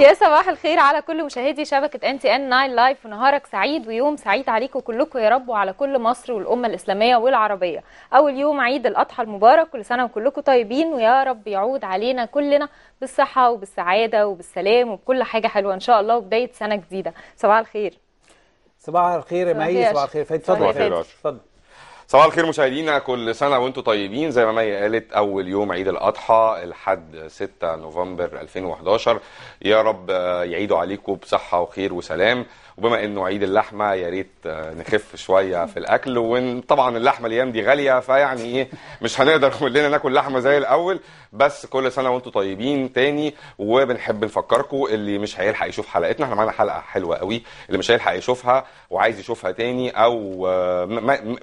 يا صباح الخير على كل مشاهدي شبكة ان تي ان 9 لايف ونهارك سعيد ويوم سعيد عليكم كلكم يا رب وعلى كل مصر والأمة الإسلامية والعربية أول يوم عيد الأضحى المبارك كل سنة وكلكم طيبين ويا رب يعود علينا كلنا بالصحة وبالسعادة وبالسلام وبكل حاجة حلوة إن شاء الله وبداية سنة جديدة صباح الخير صباح الخير يا معي صباح الخير فادي اتفضل اتفضل صباح الخير مشاهدينا كل سنة وانتم طيبين زي ما مي قالت أول يوم عيد الأضحى لحد 6 نوفمبر 2011 يا رب يعيدوا عليكم بصحة وخير وسلام وبما انه عيد اللحمة يا ريت نخف شوية في الأكل وطبعا اللحمة الأيام دي غالية فيعني إيه مش هنقدر كلنا ناكل لحمة زي الأول بس كل سنة وانتم طيبين تاني وبنحب نفكركم اللي مش هيلحق يشوف حلقتنا احنا معانا حلقة حلوة قوي اللي مش هيلحق يشوفها وعايز يشوفها تاني أو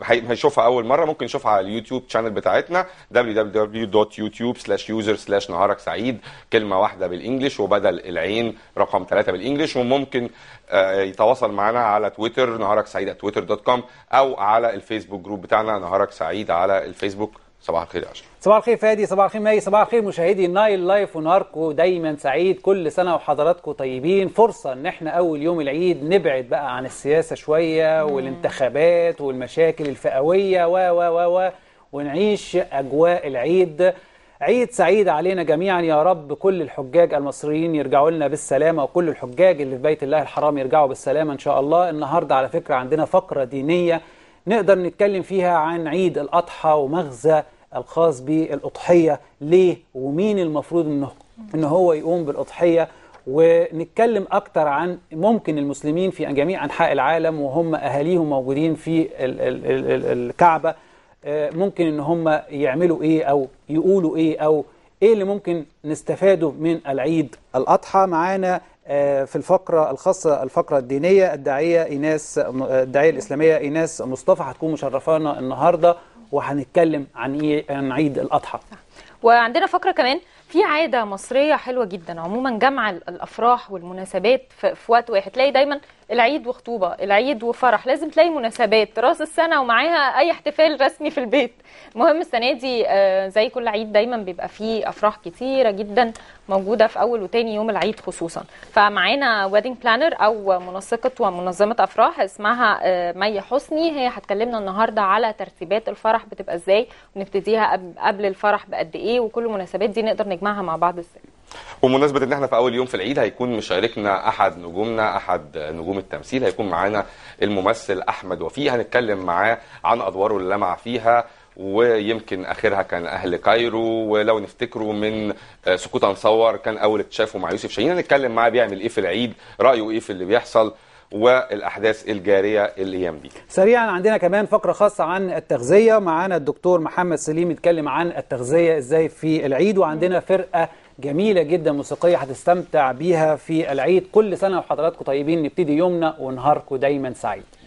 هيشوف يشوفها اول مره ممكن تشوفها على اليوتيوب شانل بتاعتنا www.youtube/user/ نهارك سعيد كلمه واحده بالانجلش وبدل العين رقم ثلاثه بالانجلش وممكن آه، يتواصل معنا على تويتر نهارك سعيد تويتر دوت كوم او على الفيسبوك جروب بتاعنا نهارك سعيد على الفيسبوك صباح الخير يا اشرف صباح الخير فادي صباح الخير ماي صباح الخير مشاهدي نايل لايف وناركو دايما سعيد كل سنه وحضراتكم طيبين فرصه ان احنا اول يوم العيد نبعد بقى عن السياسه شويه والانتخابات والمشاكل الفئويه و و و ونعيش اجواء العيد عيد سعيد علينا جميعا يا رب كل الحجاج المصريين يرجعوا لنا بالسلامة وكل الحجاج اللي في بيت الله الحرام يرجعوا بالسلامة إن شاء الله النهاردة على فكرة عندنا فقرة دينية نقدر نتكلم فيها عن عيد الأضحى ومغزى الخاص بالأضحية ليه ومين المفروض إنه إن هو يقوم بالأضحية ونتكلم أكتر عن ممكن المسلمين في جميع أنحاء العالم وهم أهاليهم موجودين في الكعبة آه، ممكن إن هم يعملوا إيه أو يقولوا إيه أو إيه اللي ممكن نستفاده من العيد الأضحى معانا آه، في الفقرة الخاصة الفقرة الدينية الداعية إيناس آه، الداعية الإسلامية إيناس مصطفى هتكون مشرفانا النهاردة وهنتكلم عن ايه عن عيد الاضحى وعندنا فقره كمان في عاده مصريه حلوه جدا عموما جمع الافراح والمناسبات في وقت واحد تلاقي دايما العيد وخطوبه العيد وفرح لازم تلاقي مناسبات راس السنه ومعاها اي احتفال رسمي في البيت المهم السنه دي آه، زي كل عيد دايما بيبقى فيه افراح كتيره جدا موجوده في اول وتاني يوم العيد خصوصا فمعانا ويدنج بلانر او منسقه ومنظمه افراح اسمها آه، مي حسني هي هتكلمنا النهارده على ترتيبات الفرح بتبقى ازاي ونبتديها قبل الفرح بقد ايه وكل المناسبات دي نقدر نجمعها مع بعض ازاي ومناسبة ان احنا في اول يوم في العيد هيكون مشاركنا احد نجومنا احد نجوم التمثيل هيكون معانا الممثل احمد وفي هنتكلم معاه عن ادواره اللي لمع فيها ويمكن اخرها كان اهل كايرو ولو نفتكره من آه، سكوت انصور كان اول اكتشافه مع يوسف شاهين هنتكلم معاه بيعمل ايه في العيد رايه ايه في اللي بيحصل والاحداث الجاريه الايام دي. سريعا عندنا كمان فقره خاصه عن التغذيه معانا الدكتور محمد سليم يتكلم عن التغذيه ازاي في العيد وعندنا فرقه جميلة جدا موسيقية هتستمتع بيها في العيد كل سنة وحضراتكم طيبين نبتدي يومنا ونهاركم دايما سعيد